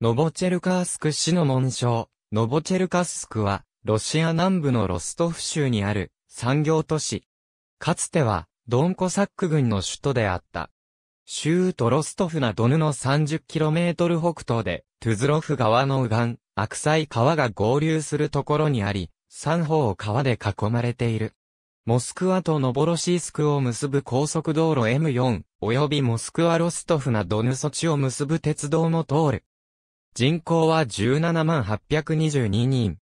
ノボチェルカースク市の紋章、ノボチェルカスクは、ロシア南部のロストフ州にある産業都市。かつては、ドンコサック郡の首都であった。州都ロストフなドヌの 30km 北東で、トゥズロフ川の右岸、アクサイ川が合流するところにあり、三方を川で囲まれている。モスクワとノボロシースクを結ぶ高速道路 M4、及びモスクワロストフなドヌソチを結ぶ鉄道も通る。人口は17万822人。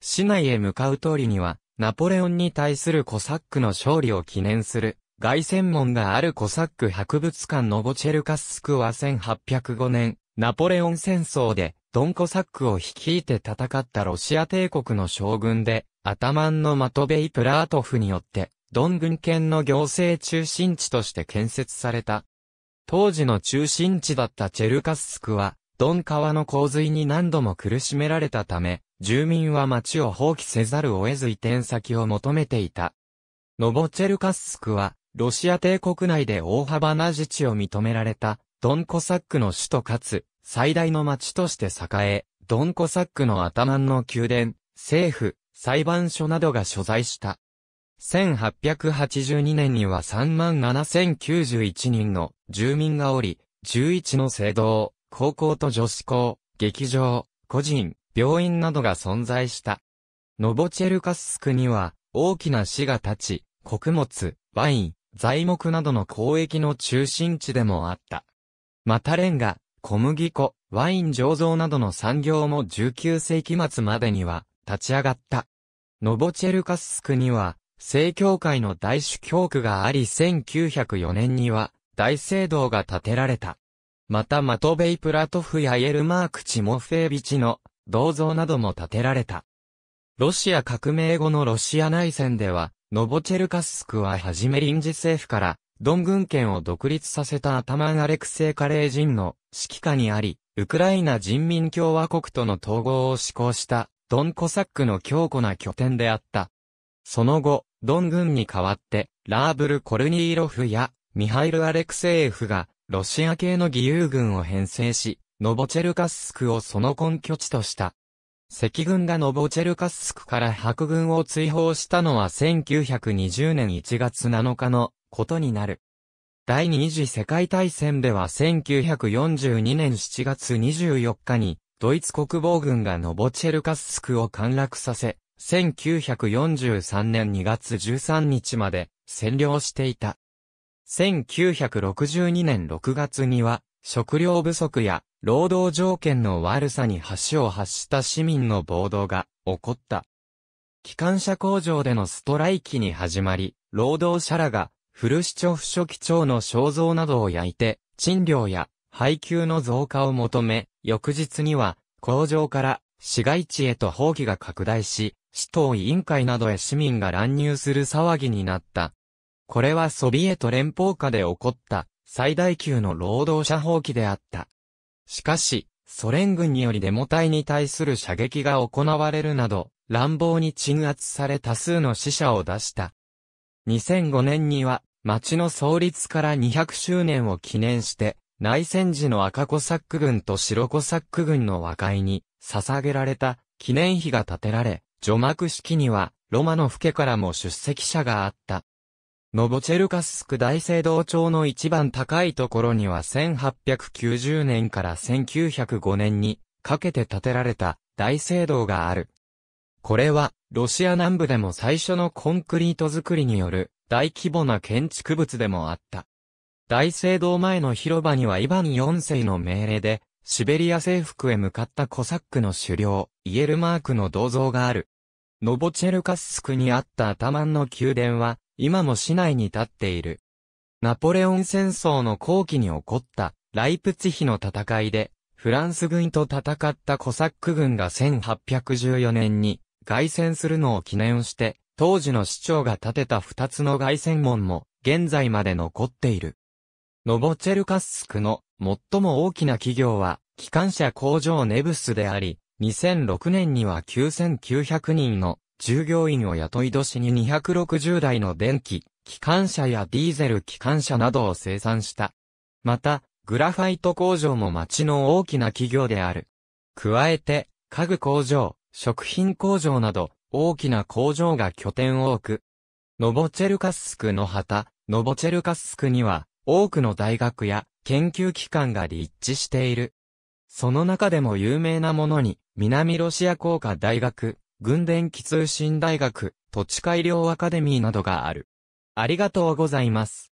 市内へ向かう通りには、ナポレオンに対するコサックの勝利を記念する、外戦門があるコサック博物館ノボチェルカスクは1805年、ナポレオン戦争で、ドンコサックを率いて戦ったロシア帝国の将軍で、アタマンのマトベイ・プラートフによって、ドン軍権の行政中心地として建設された。当時の中心地だったチェルカスクは、ドン川の洪水に何度も苦しめられたため、住民は町を放棄せざるを得ず移転先を求めていた。ノボチェルカススクは、ロシア帝国内で大幅な自治を認められた、ドンコサックの首都かつ、最大の町として栄え、ドンコサックの頭の宮殿、政府、裁判所などが所在した。1882年には37,091人の住民がおり、11の聖堂、高校と女子校、劇場、個人、病院などが存在した。ノボチェルカスクには、大きな市が立ち、穀物、ワイン、材木などの交易の中心地でもあった。またレンガ、小麦粉、ワイン醸造などの産業も19世紀末までには立ち上がった。ノボチェルカスクには、正教会の大主教区があり1904年には大聖堂が建てられた。またマトベイ・プラトフやエルマーク・チモフェービチの銅像なども建てられた。ロシア革命後のロシア内戦では、ノボチェルカスクははじめ臨時政府から、ドン軍権を独立させたアタマン・アレクセイ・カレー人の指揮下にあり、ウクライナ人民共和国との統合を施行したドンコサックの強固な拠点であった。その後、ドン軍に代わって、ラーブル・コルニーロフやミハイル・アレクセエフがロシア系の義勇軍を編成し、ノボチェルカスクをその根拠地とした。赤軍がノボチェルカスクから白軍を追放したのは1920年1月7日のことになる。第二次世界大戦では1942年7月24日にドイツ国防軍がノボチェルカスクを陥落させ、1943年2月13日まで占領していた。1962年6月には、食料不足や労働条件の悪さに橋を発した市民の暴動が起こった。機関車工場でのストライキに始まり、労働者らがフルシチョフ書記長の肖像などを焼いて、賃料や配給の増加を求め、翌日には工場から市街地へと放棄が拡大し、市党委員会などへ市民が乱入する騒ぎになった。これはソビエト連邦下で起こった最大級の労働者放棄であった。しかし、ソ連軍によりデモ隊に対する射撃が行われるなど、乱暴に鎮圧され多数の死者を出した。2005年には、町の創立から200周年を記念して、内戦時の赤コサック軍と白コサック軍の和解に捧げられた記念碑が建てられ、除幕式にはロマノフ家からも出席者があった。ノボチェルカスク大聖堂町の一番高いところには1890年から1905年にかけて建てられた大聖堂がある。これはロシア南部でも最初のコンクリート作りによる大規模な建築物でもあった。大聖堂前の広場にはイバン4世の命令でシベリア征服へ向かったコサックの狩猟、イエルマークの銅像がある。ノボチェルカスクにあったタマンの宮殿は、今も市内に立っている。ナポレオン戦争の後期に起こった、ライプツヒの戦いで、フランス軍と戦ったコサック軍が1814年に、凱旋するのを記念して、当時の市長が建てた二つの凱旋門も、現在まで残っている。ノボチェルカスクの最も大きな企業は、機関車工場ネブスであり、2006年には9900人の従業員を雇い年に260台の電気、機関車やディーゼル機関車などを生産した。また、グラファイト工場も町の大きな企業である。加えて、家具工場、食品工場など、大きな工場が拠点を置く。ノボチェルカスクの旗、ノボチェルカスクには、多くの大学や研究機関が立地している。その中でも有名なものに、南ロシア工科大学、軍電気通信大学、土地改良アカデミーなどがある。ありがとうございます。